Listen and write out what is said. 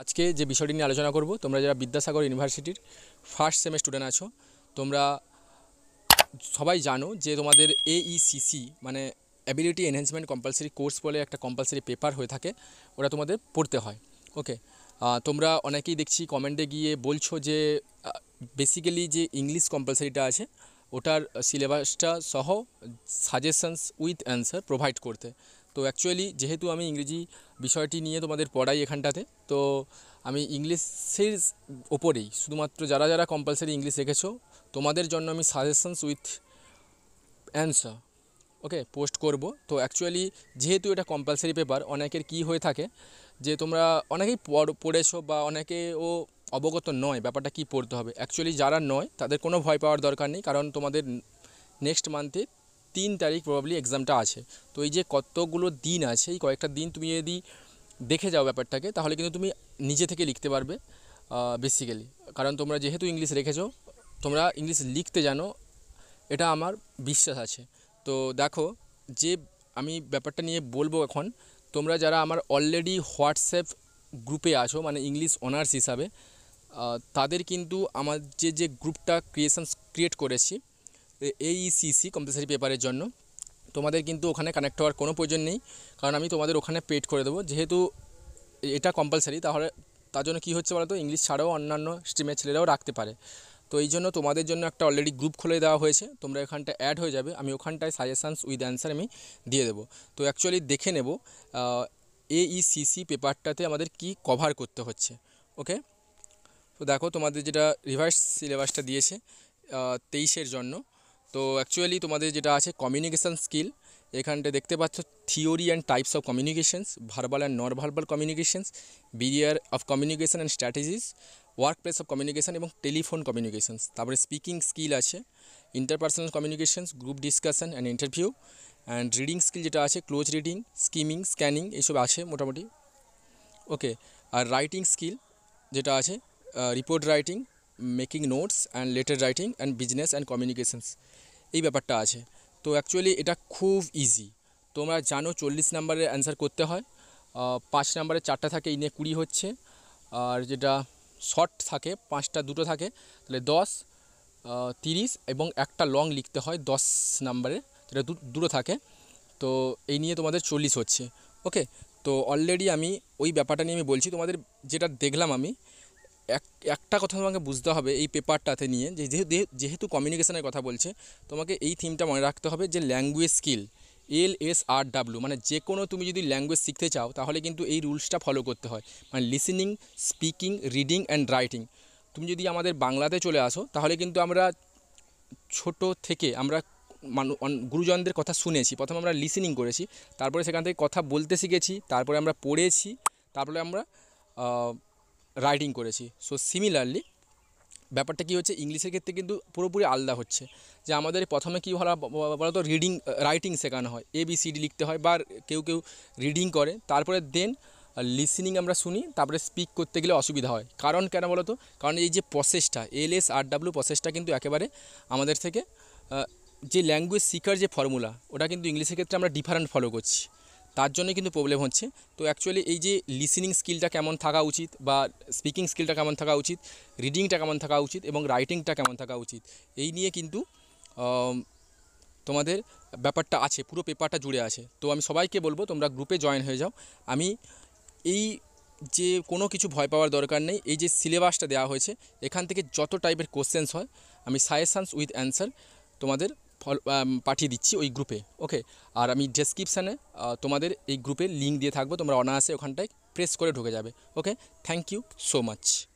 আজকে যে বিষয়টি নিয়ে আলোচনা করব তোমরা যারা বিদ্যাসাগর ইউনিভার্সিটির ফার্স্ট সেমের স্টুডেন্ট আছো তোমরা সবাই জানো যে তোমাদের এইসিসি e মানে অ্যাবিলিটি এনহ্যান্সমেন্ট কম্পালসারি কোর্স বলে একটা কম্পালসারি পেপার হয়ে থাকে ওটা তোমাদের পড়তে হয় ওকে তোমরা অনেকেই দেখছি কমেন্টে গিয়ে বলছো যে বেসিক্যালি যে ইংলিশ কম্পালসারিটা আছে ওটার সিলেবাসটা সহ সাজেশনস উইথ অ্যান্সার প্রোভাইড করতে তো অ্যাকচুয়ালি যেহেতু আমি ইংরেজি বিষয়টি নিয়ে তোমাদের পড়াই এখানটাতে তো আমি ইংলিশের ওপরেই শুধুমাত্র যারা যারা কম্পালসারি ইংলিশ রেখেছো তোমাদের জন্য আমি suggestions with answer okay post করব তো অ্যাকচুয়ালি যেহেতু এটা কম্পালসারি পেপার অনেকের কি হয়ে থাকে যে তোমরা অনেকেই পড়েছো বা অনেকে ও অবগত নয় ব্যাপারটা কি পড়তে হবে অ্যাকচুয়ালি যারা নয় তাদের কোনো ভয় পাওয়ার দরকার নেই কারণ তোমাদের নেক্সট মান্থে তিন তারিখ প্রবাবলি এক্সামটা আছে তো এই যে কতগুলো দিন আছে এই কয়েকটা দিন তুমি যদি দেখে যাও ব্যাপারটাকে তাহলে কিন্তু তুমি নিজে থেকে লিখতে পারবে বেসিক্যালি কারণ তোমরা যেহেতু ইংলিশ রেখেছো তোমরা ইংলিশ লিখতে জানো এটা আমার বিশ্বাস আছে তো দেখো যে আমি ব্যাপারটা নিয়ে বলবো এখন তোমরা যারা আমার অলরেডি হোয়াটসঅ্যাপ গ্রুপে আছো মানে ইংলিশ অনার্স হিসাবে তাদের কিন্তু আমার যে যে গ্রুপটা ক্রিয়েশন ক্রিয়েট করেছি এইসিসি কম্পালসারি পেপারের জন্য তোমাদের কিন্তু ওখানে কানেক্ট হওয়ার কোনো প্রয়োজন নেই কারণ আমি তোমাদের ওখানে পেড করে দেবো যেহেতু এটা কম্পালসারি তাহলে তার জন্য কী হচ্ছে বলতো ইংলিশ ছাড়াও অন্যান্য স্ট্রিমের ছেলেরাও রাখতে পারে তো এই জন্য তোমাদের জন্য একটা অলরেডি গ্রুপ খুলে দেওয়া হয়েছে তোমরা এখানটা অ্যাড হয়ে যাবে আমি ওখানটায় সাজেশানস উইথ অ্যান্সার আমি দিয়ে দেবো তো অ্যাকচুয়ালি দেখে নেব এইসিসি পেপারটাতে আমাদের কি কভার করতে হচ্ছে ওকে তো দেখো তোমাদের যেটা রিভার্স সিলেবাসটা দিয়েছে তেইশের জন্য তো অ্যাকচুয়ালি তোমাদের যেটা আছে কমিউনিকেশান স্কিল এখানটা দেখতে পাচ্ছ theory and types of communications verbal and non verbal communications barrier of communication and strategies work place of communication এবং টেলিফোন কমিউনিকেশানস তারপরে স্পিকিং স্কিল আছে interpersonal communications group discussion and interview and reading skill যেটা আছে close reading skimming scanning এইসব আছে মোটামুটি ওকে আর writing skill যেটা আছে report writing making notes and letter writing and business and communications এই ব্যাপারটা আছে তো অ্যাকচুয়ালি এটা খুব ইজি তোমরা জানো চল্লিশ নাম্বারের অ্যান্সার করতে হয় পাঁচ নাম্বারে চারটা থাকে এই নিয়ে কুড়ি হচ্ছে আর যেটা শর্ট থাকে পাঁচটা দুটো থাকে তাহলে দশ তিরিশ এবং একটা লং লিখতে হয় দশ নাম্বারে যেটা দুটো থাকে তো এই নিয়ে তোমাদের চল্লিশ হচ্ছে ওকে তো অলরেডি আমি ওই ব্যাপারটা নিয়ে আমি বলছি তোমাদের যেটা দেখলাম আমি এক একটা কথা তোমাকে বুঝতে হবে এই পেপারটাতে নিয়ে যে যেহেতু কমিউনিকেশানের কথা বলছে তোমাকে এই থিমটা মনে রাখতে হবে যে language skill L S R W মানে যে কোনো তুমি যদি ল্যাঙ্গুয়েজ শিখতে চাও তাহলে কিন্তু এই রুলসটা ফলো করতে হয় মানে listening speaking reading and writing তুমি যদি আমাদের বাংলাতে চলে আসো তাহলে কিন্তু আমরা ছোট থেকে আমরা মানু গুরুজনদের কথা শুনেছি প্রথমে আমরা লিসেনিং করেছি তারপরে সেখান থেকে কথা বলতে শিখেছি তারপরে আমরা পড়েছি তারপরে আমরা রাইটিং করেছি সো সিমিলারলি ব্যাপারটা কি হচ্ছে ইংলিশের ক্ষেত্রে কিন্তু পুরোপুরি আলাদা হচ্ছে যে আমাদের প্রথমে কী বলা বলা তো রিডিং রাইটিং শেখানো হয় এ বি সি ডি লিখতে হয় বা কেউ কেউ রিডিং করে তারপরে দেন লিসনিং আমরা শুনি তারপরে স্পিক করতে গেলে অসুবিধা হয় কারণ কেন বলো তো কারণ এই যে প্রসেসটা এল এস আর ডাব্লিউ প্রসেসটা কিন্তু একেবারে আমাদের থেকে যে ল্যাঙ্গুয়েজ শিখার যে ফর্মুলা ওটা কিন্তু ইংলিশের ক্ষেত্রে আমরা ডিফারেন্ট ফলো করছি তার জন্যই কিন্তু প্রবলেম হচ্ছে তো অ্যাকচুয়ালি এই যে লিসেনিং স্কিলটা কেমন থাকা উচিত বা স্পিকিং স্কিলটা কেমন থাকা উচিত রিডিংটা কেমন থাকা উচিত এবং রাইটিংটা কেমন থাকা উচিত এই নিয়ে কিন্তু তোমাদের ব্যাপারটা আছে পুরো পেপারটা জুড়ে আছে তো আমি সবাইকে বলবো তোমরা গ্রুপে জয়েন হয়ে যাও আমি এই যে কোনো কিছু ভয় পাওয়ার দরকার নেই এই যে সিলেবাসটা দেওয়া হয়েছে এখান থেকে যত টাইপের কোশ্চেন্স হয় আমি সায়েসান্স উইথ অ্যান্সার তোমাদের ফল পাঠিয়ে দিচ্ছি ওই গ্রুপে ওকে আর আমি ডেসক্রিপশানে তোমাদের এই গ্রুপের লিঙ্ক দিয়ে থাকবো তোমরা অনায়াসে ওখানটায় প্রেস করে ঢুকে যাবে okay thank you so much